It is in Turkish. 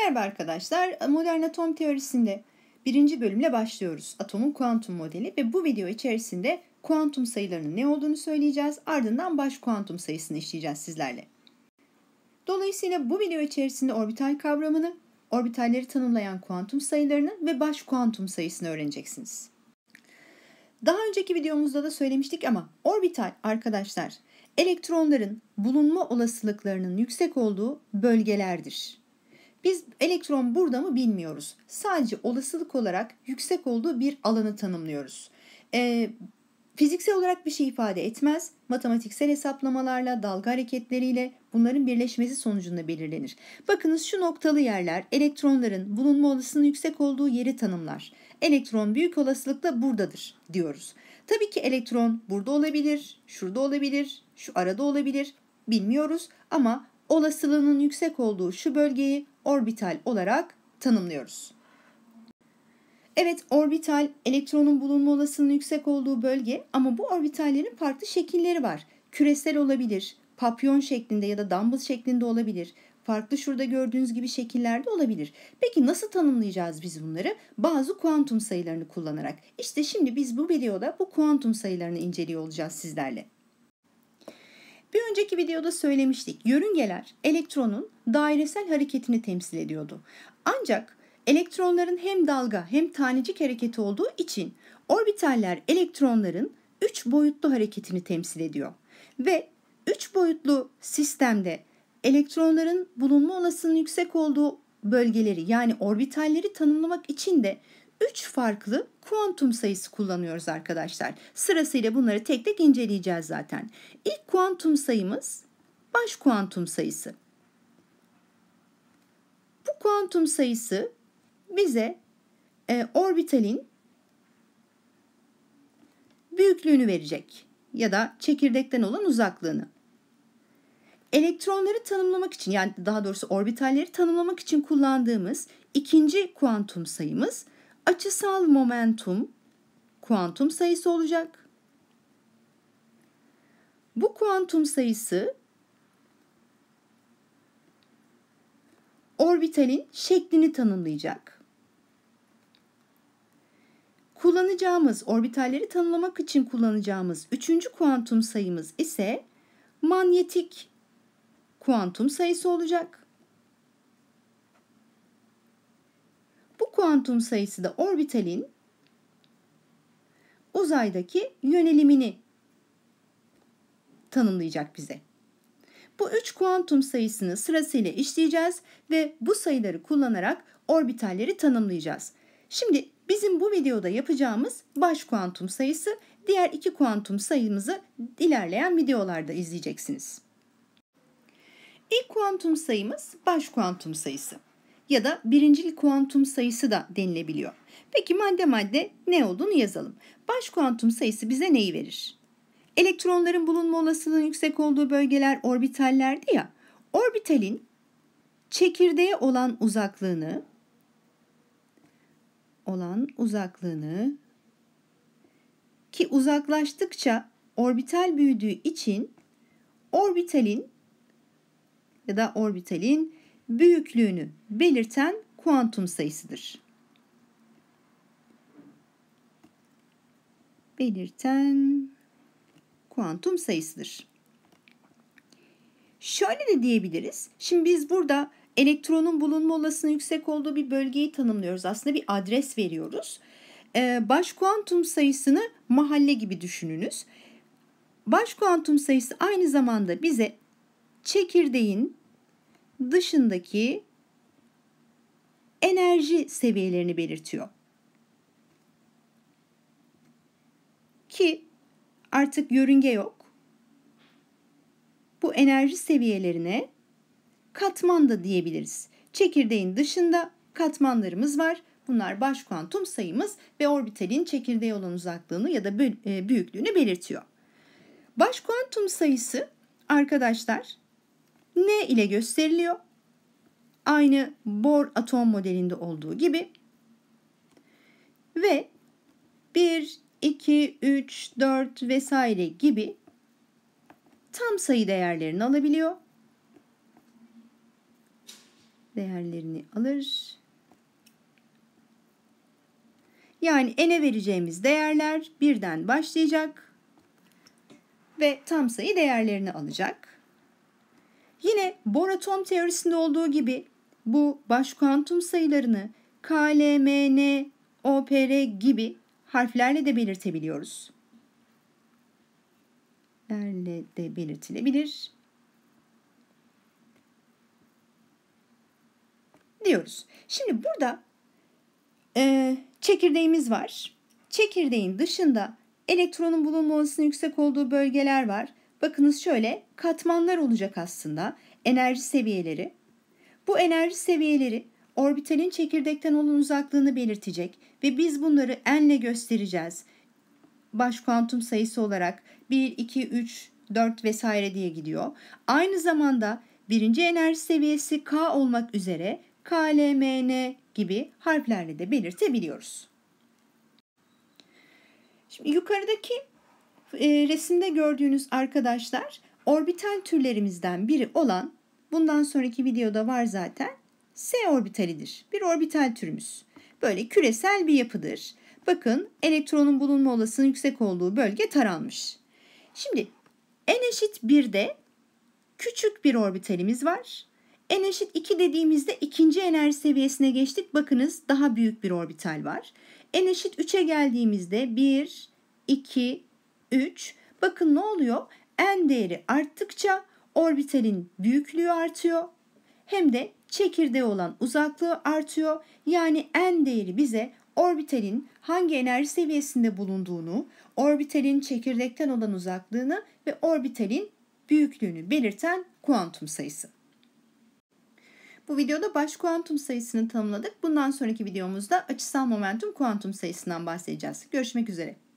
Merhaba arkadaşlar, modern atom teorisinde birinci bölümle başlıyoruz. Atomun kuantum modeli ve bu video içerisinde kuantum sayılarının ne olduğunu söyleyeceğiz. Ardından baş kuantum sayısını işleyeceğiz sizlerle. Dolayısıyla bu video içerisinde orbital kavramını, orbitalleri tanımlayan kuantum sayılarını ve baş kuantum sayısını öğreneceksiniz. Daha önceki videomuzda da söylemiştik ama orbital arkadaşlar elektronların bulunma olasılıklarının yüksek olduğu bölgelerdir. Biz elektron burada mı bilmiyoruz. Sadece olasılık olarak yüksek olduğu bir alanı tanımlıyoruz. E, fiziksel olarak bir şey ifade etmez. Matematiksel hesaplamalarla, dalga hareketleriyle bunların birleşmesi sonucunda belirlenir. Bakınız şu noktalı yerler elektronların bulunma olasılığının yüksek olduğu yeri tanımlar. Elektron büyük olasılıkla buradadır diyoruz. Tabii ki elektron burada olabilir, şurada olabilir, şu arada olabilir bilmiyoruz ama olasılığının yüksek olduğu şu bölgeyi orbital olarak tanımlıyoruz. Evet orbital elektronun bulunma olasılığının yüksek olduğu bölge ama bu orbitallerin farklı şekilleri var. Küresel olabilir, papyon şeklinde ya da dumbbell şeklinde olabilir. Farklı şurada gördüğünüz gibi şekillerde olabilir. Peki nasıl tanımlayacağız biz bunları? Bazı kuantum sayılarını kullanarak. İşte şimdi biz bu videoda bu kuantum sayılarını inceliyor olacağız sizlerle. Bir önceki videoda söylemiştik. Yörüngeler elektronun dairesel hareketini temsil ediyordu. Ancak elektronların hem dalga hem tanecik hareketi olduğu için orbitaller elektronların 3 boyutlu hareketini temsil ediyor. Ve 3 boyutlu sistemde elektronların bulunma olasılığının yüksek olduğu bölgeleri yani orbitalleri tanımlamak için de 3 farklı kuantum sayısı kullanıyoruz arkadaşlar. Sırasıyla bunları tek tek inceleyeceğiz zaten. İlk kuantum sayımız baş kuantum sayısı. Bu kuantum sayısı bize e, orbitalin büyüklüğünü verecek ya da çekirdekten olan uzaklığını. Elektronları tanımlamak için yani daha doğrusu orbitalleri tanımlamak için kullandığımız ikinci kuantum sayımız açısal momentum kuantum sayısı olacak. Bu kuantum sayısı orbitalin şeklini tanımlayacak. Kullanacağımız orbitalleri tanımlamak için kullanacağımız üçüncü kuantum sayımız ise manyetik kuantum sayısı olacak. Bu kuantum sayısı da orbitalin uzaydaki yönelimini tanımlayacak bize. Bu üç kuantum sayısını sırasıyla işleyeceğiz ve bu sayıları kullanarak orbitalleri tanımlayacağız. Şimdi bizim bu videoda yapacağımız baş kuantum sayısı, diğer iki kuantum sayımızı ilerleyen videolarda izleyeceksiniz. İlk kuantum sayımız baş kuantum sayısı ya da birincil kuantum sayısı da denilebiliyor. Peki madde madde ne olduğunu yazalım. Baş kuantum sayısı bize neyi verir? Elektronların bulunma olasılığının yüksek olduğu bölgeler orbitallerdi ya. Orbitalin çekirdeğe olan uzaklığını olan uzaklığını ki uzaklaştıkça orbital büyüdüğü için orbitalin ya da orbitalin büyüklüğünü belirten kuantum sayısıdır. Belirten kuantum sayısıdır. Şöyle de diyebiliriz. Şimdi biz burada elektronun bulunma olasılığının yüksek olduğu bir bölgeyi tanımlıyoruz. Aslında bir adres veriyoruz. Ee, baş kuantum sayısını mahalle gibi düşününüz. Baş kuantum sayısı aynı zamanda bize çekirdeğin dışındaki enerji seviyelerini belirtiyor. Ki artık yörünge yok. Bu enerji seviyelerine katman da diyebiliriz. Çekirdeğin dışında katmanlarımız var. Bunlar baş kuantum sayımız ve orbitalin çekirdeğe olan uzaklığını ya da e, büyüklüğünü belirtiyor. Baş kuantum sayısı arkadaşlar N ile gösteriliyor. Aynı Bohr atom modelinde olduğu gibi. Ve 1, 2, 3, 4 vesaire gibi tam sayı değerlerini alabiliyor. Değerlerini alır. Yani n'e vereceğimiz değerler birden başlayacak ve tam sayı değerlerini alacak. Yine Bohr atom teorisinde olduğu gibi bu baş kuantum sayılarını K, L, M, N, O, P, R gibi harflerle de belirtebiliyoruz. Lerle de belirtilebilir. Diyoruz. Şimdi burada e, çekirdeğimiz var. Çekirdeğin dışında elektronun bulunmasının yüksek olduğu bölgeler var. Bakınız şöyle katmanlar olacak aslında enerji seviyeleri. Bu enerji seviyeleri orbitalin çekirdekten olan uzaklığını belirtecek ve biz bunları n'le göstereceğiz. Baş kuantum sayısı olarak 1, 2, 3, 4 vesaire diye gidiyor. Aynı zamanda birinci enerji seviyesi K olmak üzere K, L, M, N gibi harflerle de belirtebiliyoruz. Şimdi yukarıdaki e, resimde gördüğünüz arkadaşlar orbital türlerimizden biri olan bundan sonraki videoda var zaten S orbitalidir. Bir orbital türümüz. Böyle küresel bir yapıdır. Bakın elektronun bulunma olasılığının yüksek olduğu bölge taranmış. Şimdi n eşit 1'de küçük bir orbitalimiz var. N eşit 2 dediğimizde ikinci enerji seviyesine geçtik. Bakınız daha büyük bir orbital var. N eşit 3'e geldiğimizde 1, 2, 3. Bakın ne oluyor? N değeri arttıkça orbitalin büyüklüğü artıyor. Hem de çekirdeğe olan uzaklığı artıyor. Yani N değeri bize orbitalin hangi enerji seviyesinde bulunduğunu, orbitalin çekirdekten olan uzaklığını ve orbitalin büyüklüğünü belirten kuantum sayısı. Bu videoda baş kuantum sayısını tanımladık. Bundan sonraki videomuzda açısal momentum kuantum sayısından bahsedeceğiz. Görüşmek üzere.